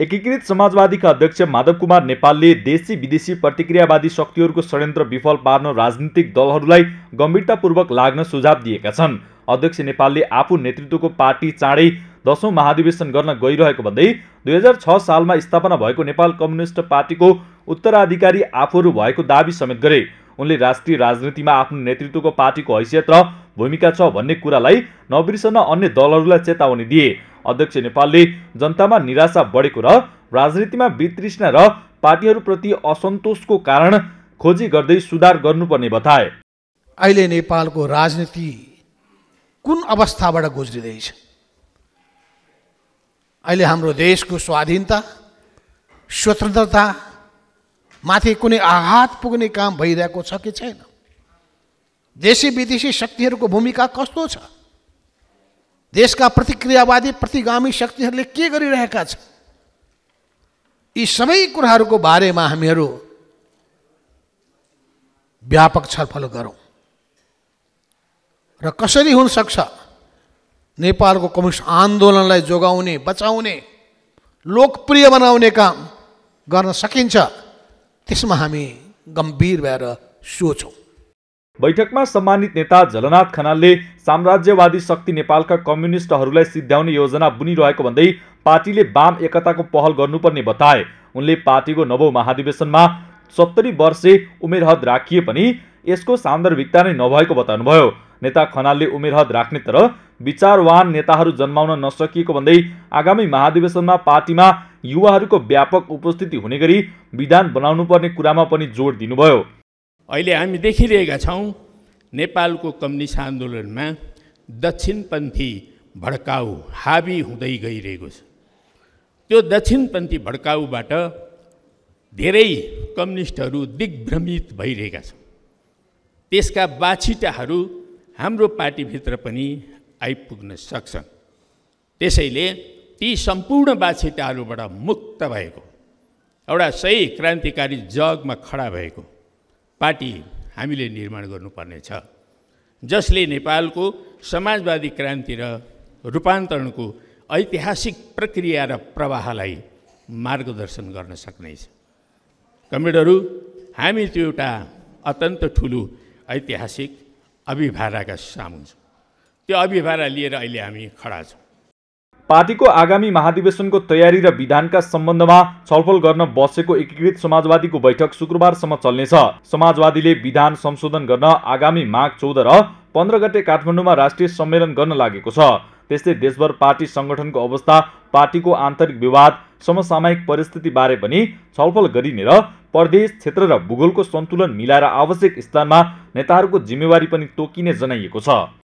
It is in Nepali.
एकीकृत समाजवादीका अध्यक्ष माधव कुमार नेपालले देशी विदेशी प्रतिक्रियावादी शक्तिहरूको षड्यन्त्र विफल पार्न राजनीतिक दलहरूलाई गम्भीरतापूर्वक लाग्न सुझाव दिएका छन् अध्यक्ष नेपालले आफू नेतृत्वको पार्टी चाँडै दसौँ महाधिवेशन गर्न गइरहेको भन्दै दुई हजार छ सालमा स्थापना भएको नेपाल कम्युनिस्ट पार्टीको उत्तराधिकारी आफूहरू भएको दावी समेत गरे उनले राष्ट्रिय राजनीतिमा आफ्नो नेतृत्वको पार्टीको हैसियत र भूमिका छ भन्ने कुरालाई नबिर्सन अन्य दलहरूलाई चेतावनी दिए अध्यक्ष नेपालले जनतामा निराशा बढेको र राजनीतिमा वितृष्णा र पार्टीहरूप्रति असन्तोषको कारण खोजी गर्दै सुधार गर्नुपर्ने बताए अहिले नेपालको राजनीति कुन अवस्थाबाट गुज्रिँदैछ अहिले हाम्रो देशको स्वाधीनता स्वतन्त्रता माथि कुनै आघात पुग्ने काम भइरहेको छ कि छैन देशी विदेशी शक्तिहरूको भूमिका कस्तो छ देशका प्रतिक्रियावादी प्रतिगामी शक्तिहरूले के गरिरहेका छन् यी सबै कुराहरूको बारेमा हामीहरू व्यापक छलफल गरौँ र कसरी हुनसक्छ नेपालको कम्युनिस्ट आन्दोलनलाई जोगाउने बचाउने लोकप्रिय बनाउने काम गर्न सकिन्छ त्यसमा हामी गम्भीर भएर सोचौँ बैठकमा सम्मानित नेता झलनाथ खनालले साम्राज्यवादी शक्ति नेपालका कम्युनिस्टहरूलाई सिद्ध्याउने योजना बुनिरहेको भन्दै पार्टीले वाम एकताको पहल गर्नुपर्ने बताए उनले पार्टीको नवौँ महाधिवेशनमा सत्तरी वर्षे उमेर हद राखिए पनि यसको सान्दर्भिकता नै नभएको बताउनुभयो नेता खनालले उमेर हद राख्ने तर विचारवान नेताहरू जन्माउन नसकिएको भन्दै आगामी महाधिवेशनमा पार्टीमा युवाहरूको व्यापक उपस्थिति हुने गरी विधान बनाउनुपर्ने कुरामा पनि जोड दिनुभयो अहिले हामी देखिरहेका छौँ नेपालको कम्युनिस्ट आन्दोलनमा दक्षिणपन्थी भड्काउ हाबी हुँदै गइरहेको छ त्यो दक्षिणपन्थी भड्काउबाट धेरै कम्युनिस्टहरू दिग्भ्रमित भइरहेका छन् त्यसका बाछिटाहरू हाम्रो पार्टीभित्र पनि आइपुग्न सक्छन् त्यसैले ती सम्पूर्ण बाछिटाहरूबाट मुक्त भएको एउटा सही क्रान्तिकारी जगमा खडा भएको पार्टी हामीले निर्माण गर्नुपर्नेछ जसले नेपालको समाजवादी क्रान्ति र रूपान्तरणको ऐतिहासिक प्रक्रिया र प्रवाहलाई मार्गदर्शन गर्न सक्नेछ कमेडहरू हामी त्यो एउटा अत्यन्त ठुलो ऐतिहासिक अभिभाराका सामु छौँ त्यो अभिभारा लिएर अहिले हामी खडा छौँ पार्टीको आगामी महाधिवेशनको तयारी र विधानका सम्बन्धमा छलफल गर्न बसेको एकीकृत समाजवादीको बैठक शुक्रबारसम्म चल्नेछ समाजवादीले विधान संशोधन गर्न आगामी माघ चौध र पन्ध्र गते काठमाडौँमा राष्ट्रिय सम्मेलन गर्न लागेको छ त्यस्तै देशभर पार्टी सङ्गठनको अवस्था पार्टीको आन्तरिक विवाद समसामयिक परिस्थितिबारे पनि छलफल गरिने र प्रदेश क्षेत्र र भूगोलको सन्तुलन मिलाएर आवश्यक स्थानमा नेताहरूको जिम्मेवारी पनि तोकिने जनाइएको छ